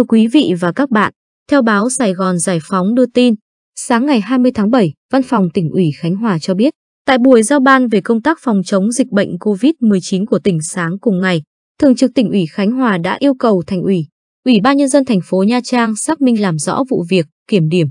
Thưa quý vị và các bạn, theo báo Sài Gòn Giải phóng đưa tin, sáng ngày 20 tháng 7, Văn phòng tỉnh ủy Khánh Hòa cho biết, tại buổi giao ban về công tác phòng chống dịch bệnh COVID-19 của tỉnh sáng cùng ngày, Thường trực tỉnh ủy Khánh Hòa đã yêu cầu thành ủy, Ủy ban nhân dân thành phố Nha Trang xác minh làm rõ vụ việc, kiểm điểm,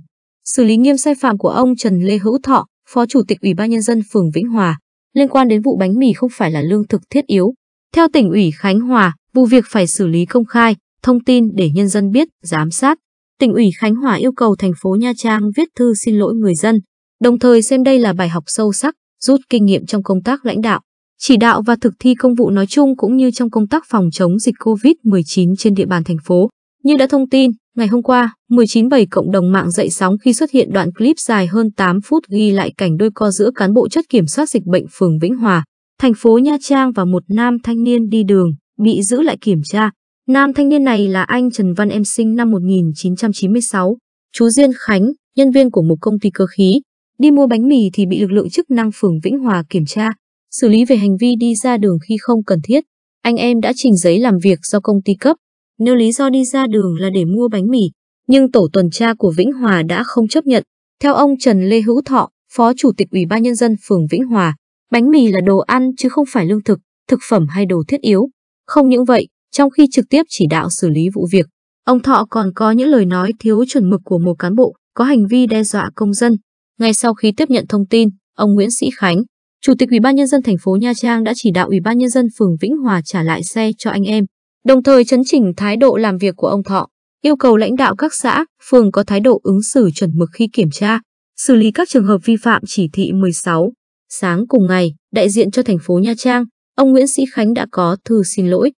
xử lý nghiêm sai phạm của ông Trần Lê Hữu Thọ, Phó Chủ tịch Ủy ban nhân dân phường Vĩnh Hòa, liên quan đến vụ bánh mì không phải là lương thực thiết yếu. Theo tỉnh ủy Khánh Hòa, vụ việc phải xử lý công khai, thông tin để nhân dân biết, giám sát. Tỉnh ủy Khánh Hòa yêu cầu thành phố Nha Trang viết thư xin lỗi người dân, đồng thời xem đây là bài học sâu sắc, rút kinh nghiệm trong công tác lãnh đạo, chỉ đạo và thực thi công vụ nói chung cũng như trong công tác phòng chống dịch COVID-19 trên địa bàn thành phố. Như đã thông tin, ngày hôm qua, 19 bảy cộng đồng mạng dậy sóng khi xuất hiện đoạn clip dài hơn 8 phút ghi lại cảnh đôi co giữa cán bộ chất kiểm soát dịch bệnh phường Vĩnh Hòa, thành phố Nha Trang và một nam thanh niên đi đường bị giữ lại kiểm tra. Nam thanh niên này là anh Trần Văn Em sinh năm 1996, chú Diên Khánh, nhân viên của một công ty cơ khí. Đi mua bánh mì thì bị lực lượng chức năng phường Vĩnh Hòa kiểm tra, xử lý về hành vi đi ra đường khi không cần thiết. Anh em đã trình giấy làm việc do công ty cấp, nêu lý do đi ra đường là để mua bánh mì, nhưng tổ tuần tra của Vĩnh Hòa đã không chấp nhận. Theo ông Trần Lê Hữu Thọ, Phó Chủ tịch Ủy ban Nhân dân phường Vĩnh Hòa, bánh mì là đồ ăn chứ không phải lương thực, thực phẩm hay đồ thiết yếu. Không những vậy, trong khi trực tiếp chỉ đạo xử lý vụ việc, ông Thọ còn có những lời nói thiếu chuẩn mực của một cán bộ có hành vi đe dọa công dân. Ngay sau khi tiếp nhận thông tin, ông Nguyễn Sĩ Khánh, Chủ tịch Ủy ban nhân dân thành phố Nha Trang đã chỉ đạo Ủy ban nhân dân phường Vĩnh Hòa trả lại xe cho anh em, đồng thời chấn chỉnh thái độ làm việc của ông Thọ, yêu cầu lãnh đạo các xã, phường có thái độ ứng xử chuẩn mực khi kiểm tra, xử lý các trường hợp vi phạm chỉ thị 16. Sáng cùng ngày, đại diện cho thành phố Nha Trang, ông Nguyễn Sĩ Khánh đã có thư xin lỗi